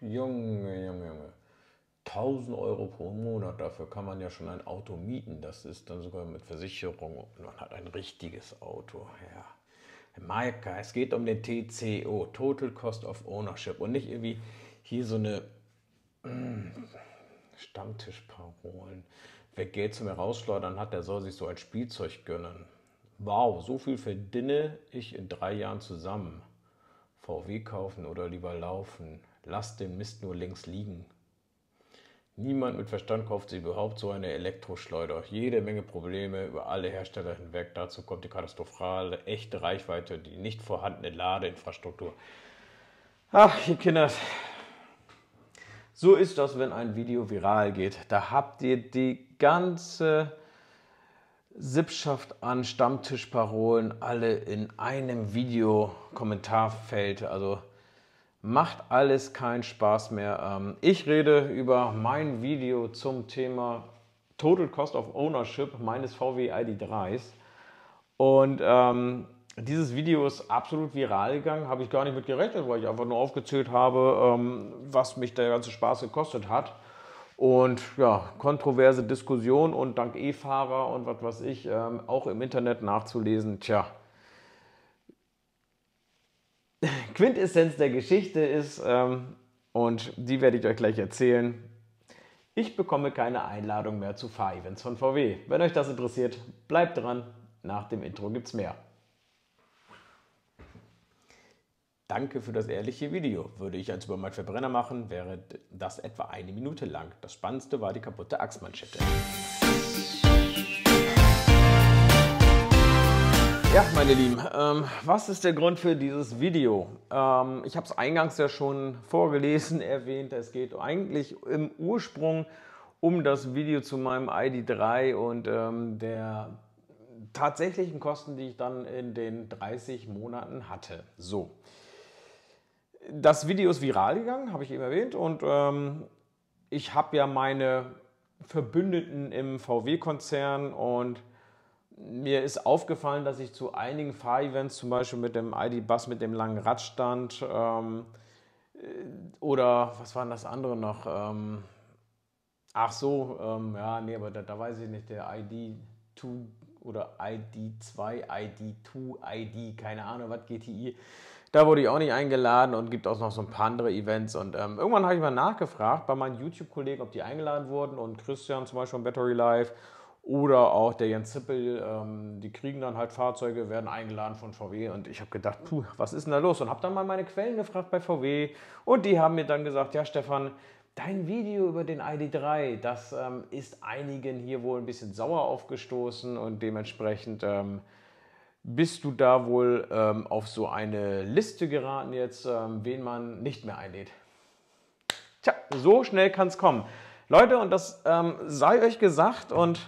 Junge, Junge, Junge. 1000 Euro pro Monat, dafür kann man ja schon ein Auto mieten. Das ist dann sogar mit Versicherung und man hat ein richtiges Auto. Ja. Maika, es geht um den TCO, Total Cost of Ownership und nicht irgendwie hier so eine mm, Stammtischparolen. Wer Geld zum Herausschleudern hat, der soll sich so ein Spielzeug gönnen. Wow, so viel verdiene ich in drei Jahren zusammen. VW kaufen oder lieber laufen. Lasst den Mist nur links liegen. Niemand mit Verstand kauft sich überhaupt so eine Elektroschleuder. Jede Menge Probleme über alle Hersteller hinweg. Dazu kommt die katastrophale echte Reichweite, die nicht vorhandene Ladeinfrastruktur. Ach, ihr Kinder. So ist das, wenn ein Video viral geht. Da habt ihr die ganze Sippschaft an Stammtischparolen alle in einem Video-Kommentarfeld. Also macht alles keinen Spaß mehr. Ähm, ich rede über mein Video zum Thema Total Cost of Ownership meines VW ID3s. Und ähm, dieses Video ist absolut viral gegangen, habe ich gar nicht mit gerechnet, weil ich einfach nur aufgezählt habe, ähm, was mich der ganze Spaß gekostet hat. Und ja, kontroverse Diskussion und dank E-Fahrer und was weiß ich, ähm, auch im Internet nachzulesen. Tja, Quintessenz der Geschichte ist, ähm, und die werde ich euch gleich erzählen, ich bekomme keine Einladung mehr zu Fahrevents von VW. Wenn euch das interessiert, bleibt dran. Nach dem Intro gibt's mehr. Danke für das ehrliche Video. Würde ich als Supermarktverbrenner machen, wäre das etwa eine Minute lang. Das Spannendste war die kaputte Achsmanschette. Ja, meine Lieben, ähm, was ist der Grund für dieses Video? Ähm, ich habe es eingangs ja schon vorgelesen, erwähnt. Es geht eigentlich im Ursprung um das Video zu meinem ID3 und ähm, der tatsächlichen Kosten, die ich dann in den 30 Monaten hatte. So. Das Video ist viral gegangen, habe ich eben erwähnt, und ähm, ich habe ja meine Verbündeten im VW-Konzern und mir ist aufgefallen, dass ich zu einigen Fahr-Events, zum Beispiel mit dem ID-Bus, mit dem langen Radstand ähm, äh, oder was waren das andere noch? Ähm, ach so, ähm, ja, nee, aber da, da, weiß ich nicht, der ID2 oder ID2, ID2, ID, keine Ahnung, was GTI. Da wurde ich auch nicht eingeladen und gibt auch noch so ein paar andere Events. Und ähm, irgendwann habe ich mal nachgefragt bei meinen YouTube-Kollegen, ob die eingeladen wurden und Christian zum Beispiel von Battery Life oder auch der Jens Zippel, ähm, die kriegen dann halt Fahrzeuge, werden eingeladen von VW. Und ich habe gedacht, puh, was ist denn da los? Und habe dann mal meine Quellen gefragt bei VW. Und die haben mir dann gesagt, ja Stefan, dein Video über den ID3, das ähm, ist einigen hier wohl ein bisschen sauer aufgestoßen. Und dementsprechend ähm, bist du da wohl ähm, auf so eine Liste geraten jetzt, ähm, wen man nicht mehr einlädt. Tja, so schnell kann es kommen. Leute, und das ähm, sei euch gesagt und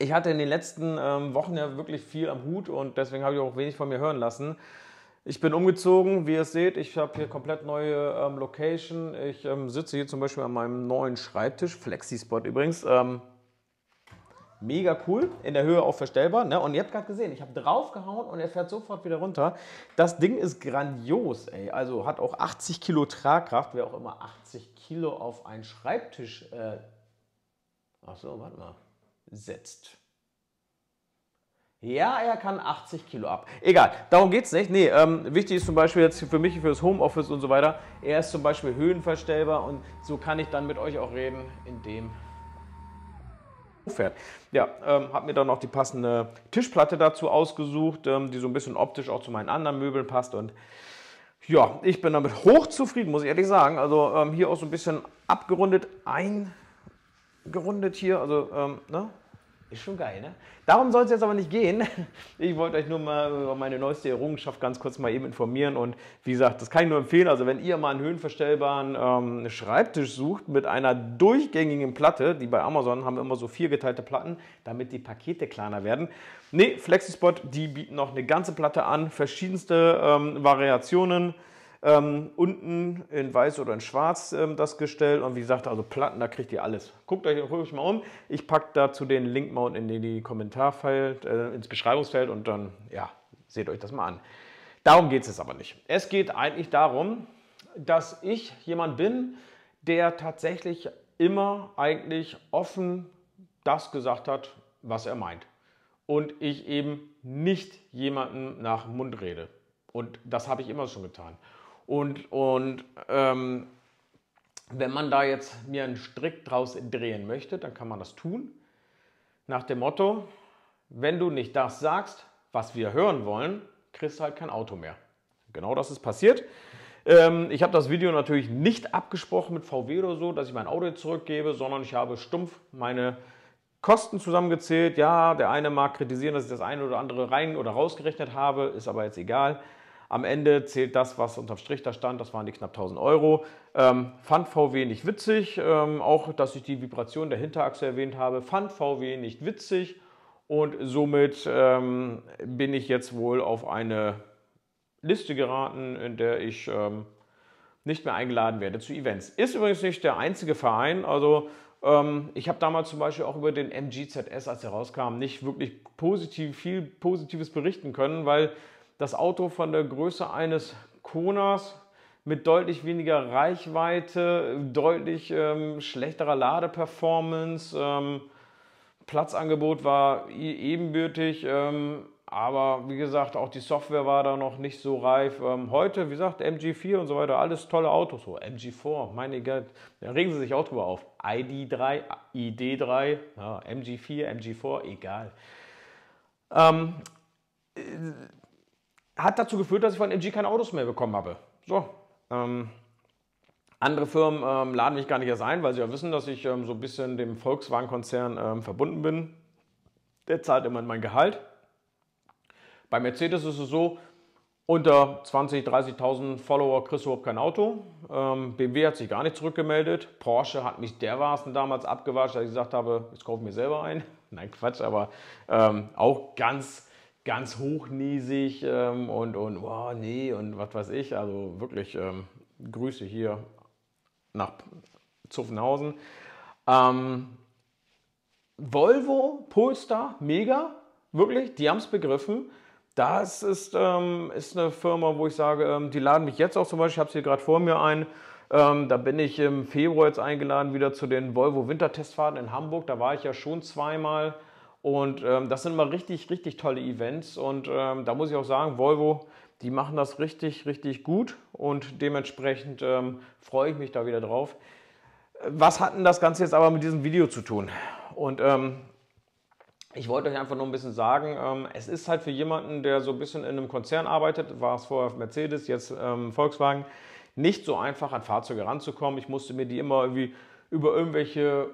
ich hatte in den letzten ähm, Wochen ja wirklich viel am Hut und deswegen habe ich auch wenig von mir hören lassen. Ich bin umgezogen, wie ihr seht. Ich habe hier komplett neue ähm, Location. Ich ähm, sitze hier zum Beispiel an meinem neuen Schreibtisch, Flexi-Spot übrigens. Ähm, mega cool, in der Höhe auch verstellbar. Ne? Und ihr habt gerade gesehen, ich habe draufgehauen und er fährt sofort wieder runter. Das Ding ist grandios, ey. Also hat auch 80 Kilo Tragkraft, wer auch immer 80 Kilo auf einen Schreibtisch. Äh Ach so, warte mal setzt. Ja, er kann 80 Kilo ab. Egal, darum geht es nicht. Nee, ähm, wichtig ist zum Beispiel jetzt für mich, für das Homeoffice und so weiter, er ist zum Beispiel höhenverstellbar und so kann ich dann mit euch auch reden, indem fährt. Ja, ähm, habe mir dann auch die passende Tischplatte dazu ausgesucht, ähm, die so ein bisschen optisch auch zu meinen anderen Möbeln passt und ja, ich bin damit hochzufrieden, muss ich ehrlich sagen. Also ähm, hier auch so ein bisschen abgerundet ein gerundet hier. Also, ähm, ne? Ist schon geil, ne? Darum soll es jetzt aber nicht gehen. Ich wollte euch nur mal über meine neueste Errungenschaft ganz kurz mal eben informieren. Und wie gesagt, das kann ich nur empfehlen. Also wenn ihr mal einen höhenverstellbaren ähm, Schreibtisch sucht mit einer durchgängigen Platte, die bei Amazon haben immer so viergeteilte Platten, damit die Pakete kleiner werden. Ne, Flexispot, die bieten noch eine ganze Platte an, verschiedenste ähm, Variationen. Ähm, unten in weiß oder in schwarz ähm, das Gestell und wie gesagt, also Platten, da kriegt ihr alles. Guckt euch, guckt mal um. Ich packe dazu den Link mal in die, die Kommentarfeld, äh, ins Beschreibungsfeld und dann, ja, seht euch das mal an. Darum geht es jetzt aber nicht. Es geht eigentlich darum, dass ich jemand bin, der tatsächlich immer eigentlich offen das gesagt hat, was er meint. Und ich eben nicht jemanden nach Mund rede. Und das habe ich immer schon getan. Und, und ähm, wenn man da jetzt mir einen Strick draus drehen möchte, dann kann man das tun. Nach dem Motto, wenn du nicht das sagst, was wir hören wollen, kriegst du halt kein Auto mehr. Genau das ist passiert. Ähm, ich habe das Video natürlich nicht abgesprochen mit VW oder so, dass ich mein Auto zurückgebe, sondern ich habe stumpf meine Kosten zusammengezählt. Ja, der eine mag kritisieren, dass ich das eine oder andere rein oder rausgerechnet habe, ist aber jetzt egal. Am Ende zählt das, was unterm Strich da stand, das waren die knapp 1000 Euro. Ähm, fand VW nicht witzig, ähm, auch dass ich die Vibration der Hinterachse erwähnt habe, fand VW nicht witzig und somit ähm, bin ich jetzt wohl auf eine Liste geraten, in der ich ähm, nicht mehr eingeladen werde zu Events. Ist übrigens nicht der einzige Verein, also ähm, ich habe damals zum Beispiel auch über den MGZS, als er rauskam, nicht wirklich positiv, viel Positives berichten können, weil das Auto von der Größe eines Konas mit deutlich weniger Reichweite, deutlich ähm, schlechterer Ladeperformance. Ähm, Platzangebot war e-, ebenbürtig, ähm, aber wie gesagt, auch die Software war da noch nicht so reif. Ähm, heute, wie gesagt, MG4 und so weiter, alles tolle Autos. So, MG4, meine Gott, da regen sie sich auch drüber auf. ID3, ID3, ja, MG4, MG4, egal. Ähm, äh, hat dazu geführt, dass ich von MG keine Autos mehr bekommen habe. So, ähm, andere Firmen ähm, laden mich gar nicht erst ein, weil sie ja wissen, dass ich ähm, so ein bisschen dem Volkswagen-Konzern ähm, verbunden bin. Der zahlt immer mein Gehalt. Bei Mercedes ist es so, unter 20.000, 30.000 Follower kriegst du überhaupt kein Auto. Ähm, BMW hat sich gar nicht zurückgemeldet. Porsche hat mich dermaßen damals abgewascht, dass ich gesagt habe, jetzt kaufe ich mir selber ein. Nein, Quatsch, aber ähm, auch ganz ganz hochniesig ähm, und, und oh, nee und was weiß ich. Also wirklich ähm, Grüße hier nach Zuffenhausen. Ähm, Volvo, Polestar, mega, wirklich, die haben es begriffen. Das ist, ähm, ist eine Firma, wo ich sage, ähm, die laden mich jetzt auch zum Beispiel, ich habe es hier gerade vor mir ein, ähm, da bin ich im Februar jetzt eingeladen wieder zu den Volvo Wintertestfahrten in Hamburg. Da war ich ja schon zweimal und ähm, das sind mal richtig, richtig tolle Events. Und ähm, da muss ich auch sagen, Volvo, die machen das richtig, richtig gut. Und dementsprechend ähm, freue ich mich da wieder drauf. Was hat denn das Ganze jetzt aber mit diesem Video zu tun? Und ähm, ich wollte euch einfach nur ein bisschen sagen, ähm, es ist halt für jemanden, der so ein bisschen in einem Konzern arbeitet, war es vorher Mercedes, jetzt ähm, Volkswagen, nicht so einfach an Fahrzeuge ranzukommen. Ich musste mir die immer irgendwie über irgendwelche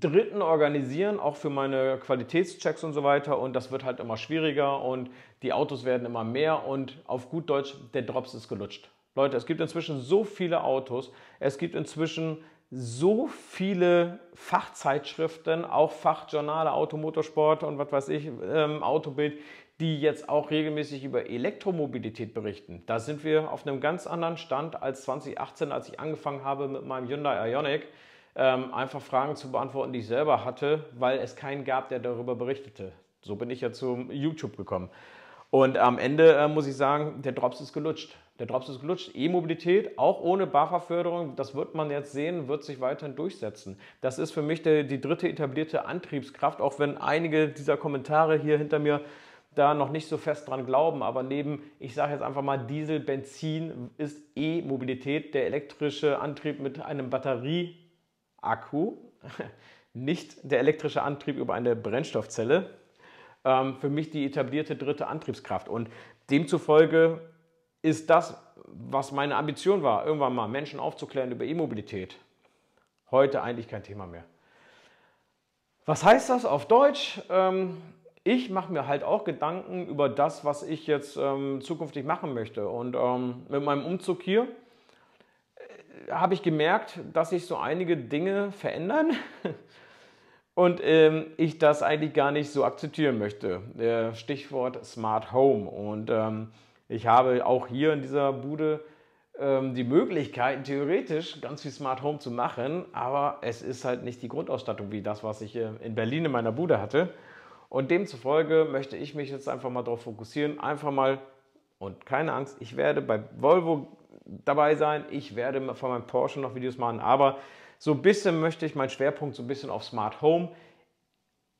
Dritten organisieren, auch für meine Qualitätschecks und so weiter. Und das wird halt immer schwieriger und die Autos werden immer mehr und auf gut Deutsch, der Drops ist gelutscht. Leute, es gibt inzwischen so viele Autos, es gibt inzwischen so viele Fachzeitschriften, auch Fachjournale, Automotorsport und was weiß ich, ähm, Autobild, die jetzt auch regelmäßig über Elektromobilität berichten. Da sind wir auf einem ganz anderen Stand als 2018, als ich angefangen habe mit meinem Hyundai Ioniq. Ähm, einfach Fragen zu beantworten, die ich selber hatte, weil es keinen gab, der darüber berichtete. So bin ich ja zu YouTube gekommen. Und am Ende äh, muss ich sagen, der Drops ist gelutscht. Der Drops ist gelutscht. E-Mobilität, auch ohne BAFA-Förderung, das wird man jetzt sehen, wird sich weiterhin durchsetzen. Das ist für mich der, die dritte etablierte Antriebskraft, auch wenn einige dieser Kommentare hier hinter mir da noch nicht so fest dran glauben. Aber neben, ich sage jetzt einfach mal, Diesel, Benzin ist E-Mobilität, der elektrische Antrieb mit einem Batterie Akku, nicht der elektrische Antrieb über eine Brennstoffzelle. Ähm, für mich die etablierte dritte Antriebskraft. Und demzufolge ist das, was meine Ambition war, irgendwann mal Menschen aufzuklären über E-Mobilität, heute eigentlich kein Thema mehr. Was heißt das auf Deutsch? Ähm, ich mache mir halt auch Gedanken über das, was ich jetzt ähm, zukünftig machen möchte. Und ähm, mit meinem Umzug hier habe ich gemerkt, dass sich so einige Dinge verändern und ähm, ich das eigentlich gar nicht so akzeptieren möchte. Äh, Stichwort Smart Home. Und ähm, ich habe auch hier in dieser Bude ähm, die Möglichkeiten, theoretisch ganz viel Smart Home zu machen, aber es ist halt nicht die Grundausstattung wie das, was ich äh, in Berlin in meiner Bude hatte. Und demzufolge möchte ich mich jetzt einfach mal darauf fokussieren, einfach mal, und keine Angst, ich werde bei Volvo dabei sein. Ich werde von meinem Porsche noch Videos machen, aber so ein bisschen möchte ich meinen Schwerpunkt so ein bisschen auf Smart Home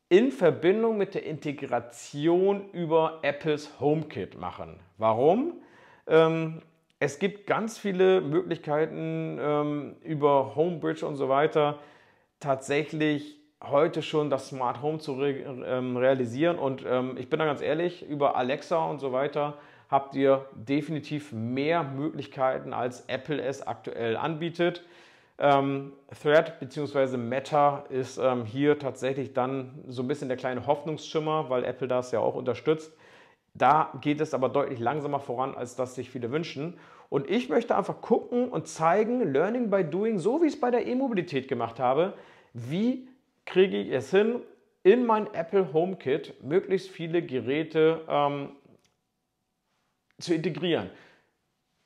in Verbindung mit der Integration über Apples HomeKit machen. Warum? Ähm, es gibt ganz viele Möglichkeiten ähm, über Homebridge und so weiter tatsächlich heute schon das Smart Home zu re ähm, realisieren. Und ähm, ich bin da ganz ehrlich, über Alexa und so weiter habt ihr definitiv mehr Möglichkeiten, als Apple es aktuell anbietet. Ähm, Thread bzw. Meta ist ähm, hier tatsächlich dann so ein bisschen der kleine Hoffnungsschimmer, weil Apple das ja auch unterstützt. Da geht es aber deutlich langsamer voran, als das sich viele wünschen. Und ich möchte einfach gucken und zeigen, Learning by Doing, so wie ich es bei der E-Mobilität gemacht habe, wie kriege ich es hin, in mein Apple HomeKit möglichst viele Geräte ähm, zu integrieren.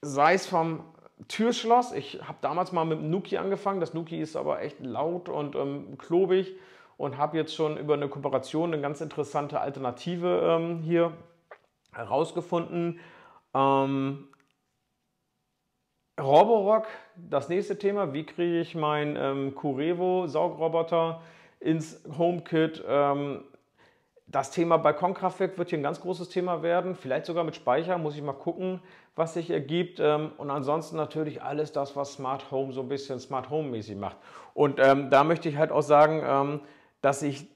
Sei es vom Türschloss, ich habe damals mal mit dem Nuki angefangen, das Nuki ist aber echt laut und ähm, klobig und habe jetzt schon über eine Kooperation eine ganz interessante Alternative ähm, hier herausgefunden. Ähm, Roborock, das nächste Thema, wie kriege ich meinen ähm, Curevo Saugroboter ins HomeKit ähm, das Thema Balkonkraftwerk wird hier ein ganz großes Thema werden, vielleicht sogar mit Speicher, muss ich mal gucken, was sich ergibt. Ähm, und ansonsten natürlich alles das, was Smart Home so ein bisschen Smart Home-mäßig macht. Und ähm, da möchte ich halt auch sagen, ähm, dass ich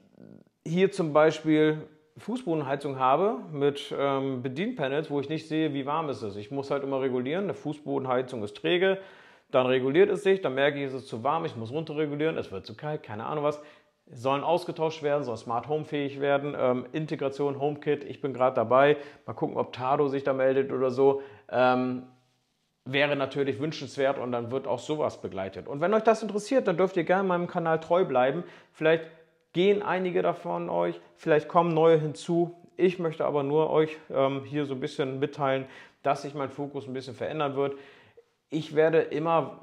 hier zum Beispiel Fußbodenheizung habe mit ähm, Bedienpanels, wo ich nicht sehe, wie warm es ist. Ich muss halt immer regulieren, eine Fußbodenheizung ist träge, dann reguliert es sich, dann merke ich, es ist zu warm, ich muss runterregulieren, es wird zu kalt, keine Ahnung was sollen ausgetauscht werden, sollen smart home fähig werden, ähm, Integration, HomeKit, ich bin gerade dabei, mal gucken, ob Tado sich da meldet oder so. Ähm, wäre natürlich wünschenswert und dann wird auch sowas begleitet. Und wenn euch das interessiert, dann dürft ihr gerne meinem Kanal treu bleiben. Vielleicht gehen einige davon euch, vielleicht kommen neue hinzu. Ich möchte aber nur euch ähm, hier so ein bisschen mitteilen, dass sich mein Fokus ein bisschen verändern wird. Ich werde immer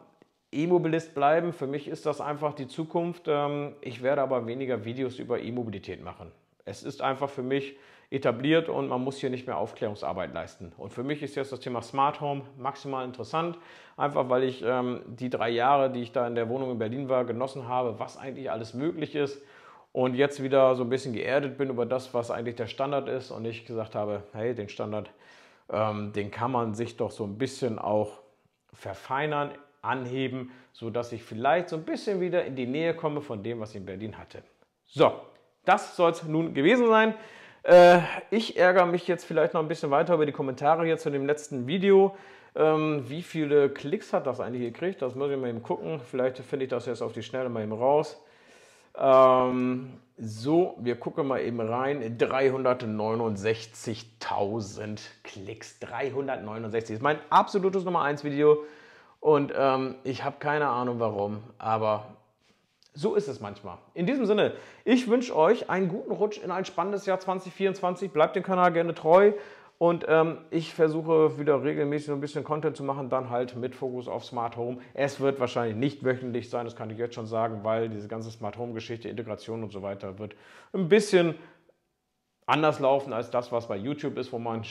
E-Mobilist bleiben. Für mich ist das einfach die Zukunft. Ähm, ich werde aber weniger Videos über E-Mobilität machen. Es ist einfach für mich etabliert und man muss hier nicht mehr Aufklärungsarbeit leisten. Und für mich ist jetzt das Thema Smart Home maximal interessant, einfach weil ich ähm, die drei Jahre, die ich da in der Wohnung in Berlin war, genossen habe, was eigentlich alles möglich ist und jetzt wieder so ein bisschen geerdet bin über das, was eigentlich der Standard ist und ich gesagt habe, hey, den Standard, ähm, den kann man sich doch so ein bisschen auch verfeinern, anheben, sodass ich vielleicht so ein bisschen wieder in die Nähe komme von dem, was ich in Berlin hatte. So, das soll es nun gewesen sein. Äh, ich ärgere mich jetzt vielleicht noch ein bisschen weiter über die Kommentare hier zu dem letzten Video. Ähm, wie viele Klicks hat das eigentlich gekriegt? Das muss ich mal eben gucken. Vielleicht finde ich das jetzt auf die Schnelle mal eben raus. Ähm, so, wir gucken mal eben rein. 369.000 Klicks. 369 das ist mein absolutes Nummer 1 Video. Und ähm, ich habe keine Ahnung warum, aber so ist es manchmal. In diesem Sinne, ich wünsche euch einen guten Rutsch in ein spannendes Jahr 2024. Bleibt dem Kanal gerne treu. Und ähm, ich versuche wieder regelmäßig so ein bisschen Content zu machen, dann halt mit Fokus auf Smart Home. Es wird wahrscheinlich nicht wöchentlich sein, das kann ich jetzt schon sagen, weil diese ganze Smart Home-Geschichte, Integration und so weiter wird ein bisschen anders laufen als das, was bei YouTube ist, wo man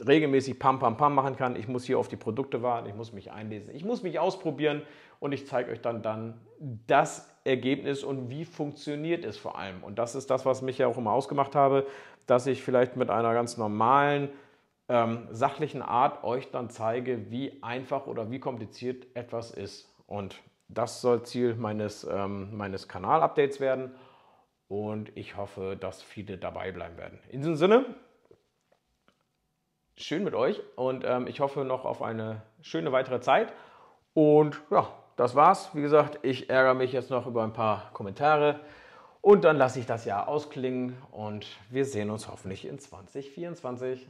regelmäßig Pam, Pam, Pam machen kann. Ich muss hier auf die Produkte warten, ich muss mich einlesen, ich muss mich ausprobieren und ich zeige euch dann, dann das Ergebnis und wie funktioniert es vor allem. Und das ist das, was mich ja auch immer ausgemacht habe, dass ich vielleicht mit einer ganz normalen, ähm, sachlichen Art euch dann zeige, wie einfach oder wie kompliziert etwas ist. Und das soll Ziel meines, ähm, meines Kanal-Updates werden. Und ich hoffe, dass viele dabei bleiben werden. In diesem Sinne, schön mit euch und ähm, ich hoffe noch auf eine schöne weitere Zeit. Und ja, das war's. Wie gesagt, ich ärgere mich jetzt noch über ein paar Kommentare und dann lasse ich das Jahr ausklingen und wir sehen uns hoffentlich in 2024.